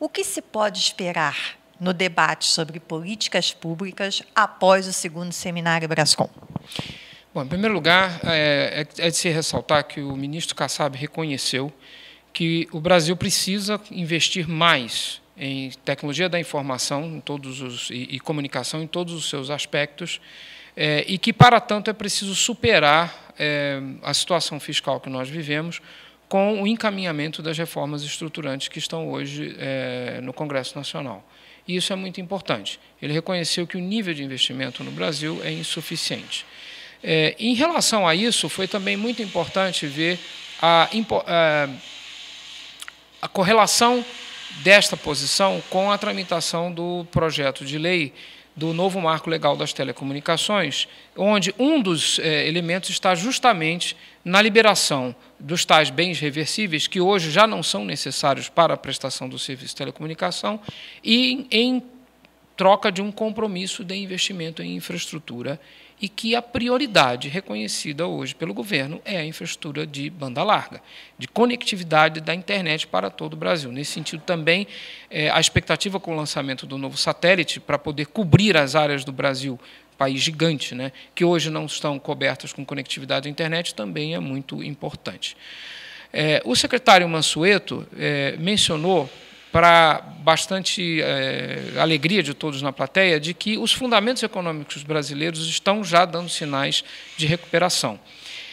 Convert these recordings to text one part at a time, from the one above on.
O que se pode esperar no debate sobre políticas públicas após o segundo seminário Brascom? Bom, em primeiro lugar, é, é, é de se ressaltar que o ministro Kassab reconheceu que o Brasil precisa investir mais em tecnologia da informação em todos os, e, e comunicação em todos os seus aspectos, é, e que, para tanto, é preciso superar é, a situação fiscal que nós vivemos com o encaminhamento das reformas estruturantes que estão hoje é, no Congresso Nacional. E isso é muito importante. Ele reconheceu que o nível de investimento no Brasil é insuficiente. É, em relação a isso, foi também muito importante ver a, a, eh, a correlação desta posição com a tramitação do projeto de lei do novo marco legal das telecomunicações, onde um dos é, elementos está justamente na liberação dos tais bens reversíveis, que hoje já não são necessários para a prestação do serviço de telecomunicação, e em troca de um compromisso de investimento em infraestrutura e que a prioridade reconhecida hoje pelo governo é a infraestrutura de banda larga, de conectividade da internet para todo o Brasil. Nesse sentido, também, é, a expectativa com o lançamento do novo satélite para poder cobrir as áreas do Brasil país gigante, né, que hoje não estão cobertas com conectividade à internet, também é muito importante. É, o secretário Mansueto é, mencionou para bastante é, alegria de todos na plateia, de que os fundamentos econômicos brasileiros estão já dando sinais de recuperação.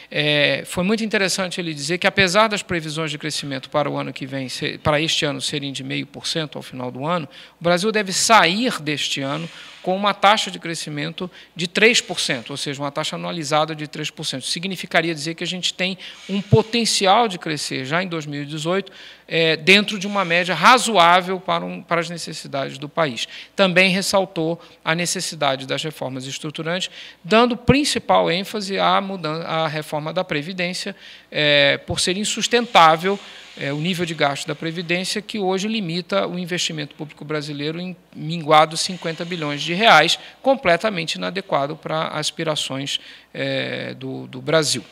É, foi muito interessante ele dizer que, apesar das previsões de crescimento para o ano que vem, para este ano serem de 0,5% ao final do ano, o Brasil deve sair deste ano com uma taxa de crescimento de 3%, ou seja, uma taxa anualizada de 3%. Significaria dizer que a gente tem um potencial de crescer já em 2018 é, dentro de uma média razoável para, um, para as necessidades do país. Também ressaltou a necessidade das reformas estruturantes, dando principal ênfase à, mudança, à reforma da Previdência, é, por ser insustentável é, o nível de gasto da Previdência, que hoje limita o investimento público brasileiro em minguados 50 bilhões de reais, completamente inadequado para aspirações é, do, do Brasil.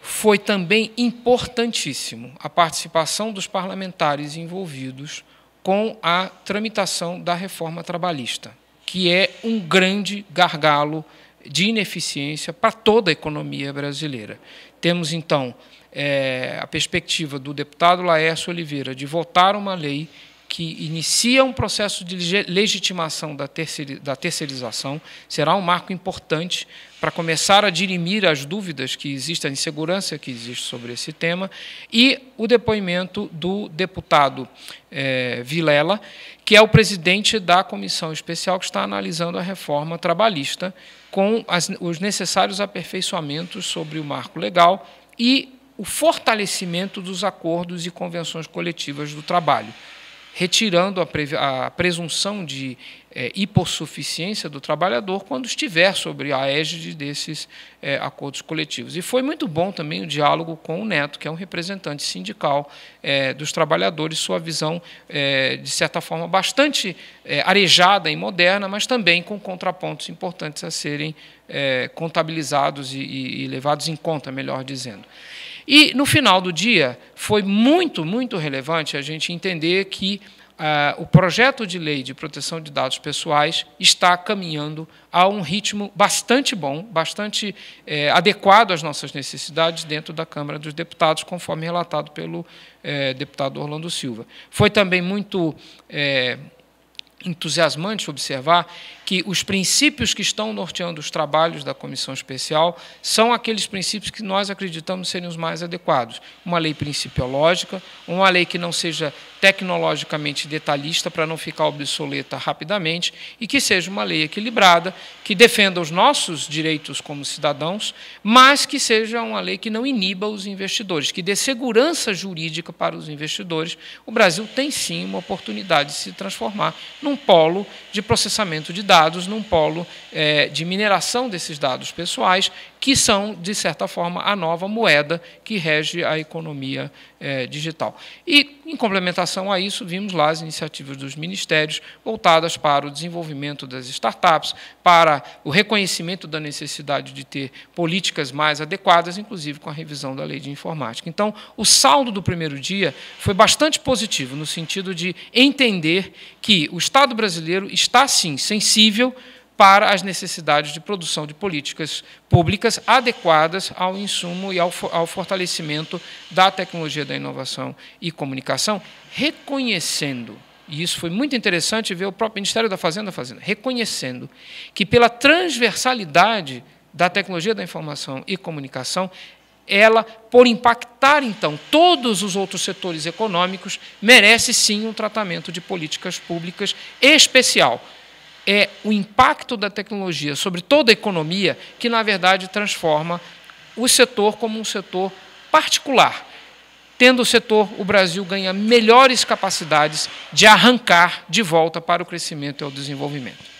Foi também importantíssimo a participação dos parlamentares envolvidos com a tramitação da reforma trabalhista, que é um grande gargalo de ineficiência para toda a economia brasileira. Temos, então, é, a perspectiva do deputado Laércio Oliveira de votar uma lei que inicia um processo de legitimação da, terceirização, será um marco importante para começar a dirimir as dúvidas que existem, a insegurança que existe sobre esse tema, e o depoimento do deputado é, Vilela, que é o presidente da comissão especial que está analisando a reforma trabalhista, com as, os necessários aperfeiçoamentos sobre o marco legal e o fortalecimento dos acordos e convenções coletivas do trabalho retirando a, presunção de é, hipossuficiência do trabalhador quando estiver sobre a égide desses é, acordos coletivos. E foi muito bom também o diálogo com o Neto, que é um representante sindical é, dos trabalhadores, sua visão, de certa forma, bastante arejada e moderna, mas também com contrapontos importantes a serem contabilizados e, e, e levados em conta, melhor dizendo. E, no final do dia, foi muito, muito relevante a gente entender que ah, o projeto de lei de proteção de dados pessoais está caminhando a um ritmo bastante bom, bastante eh, adequado às nossas necessidades dentro da Câmara dos Deputados, conforme relatado pelo eh, deputado Orlando Silva. Foi também muito eh, entusiasmante observar que os princípios que estão norteando os trabalhos da comissão especial são aqueles princípios que nós acreditamos serem os mais adequados. Uma lei principiológica, uma lei que não seja tecnologicamente detalhista para não ficar obsoleta rapidamente e que seja uma lei equilibrada, que defenda os nossos direitos como cidadãos, mas que seja uma lei que não iniba os investidores, que dê segurança jurídica para os investidores. O Brasil tem sim uma oportunidade de se transformar num polo de processamento de dados dados num polo é, de mineração desses dados pessoais, que são, de certa forma, a nova moeda que rege a economia é, digital. E, em complementação a isso, vimos lá as iniciativas dos ministérios voltadas para o desenvolvimento das startups, para o reconhecimento da necessidade de ter políticas mais adequadas, inclusive com a revisão da lei de informática. Então, o saldo do primeiro dia foi bastante positivo, no sentido de entender que o Estado brasileiro está, sim, sensível possível para as necessidades de produção de políticas públicas adequadas ao insumo e ao, ao fortalecimento da tecnologia da inovação e comunicação, reconhecendo e isso foi muito interessante ver o próprio Ministério da Fazenda fazendo, reconhecendo que, pela transversalidade da tecnologia da informação e comunicação, ela, por impactar, então, todos os outros setores econômicos, merece sim um tratamento de políticas públicas especial, é o impacto da tecnologia sobre toda a economia que, na verdade, transforma o setor como um setor particular. Tendo o setor, o Brasil ganha melhores capacidades de arrancar de volta para o crescimento e o desenvolvimento.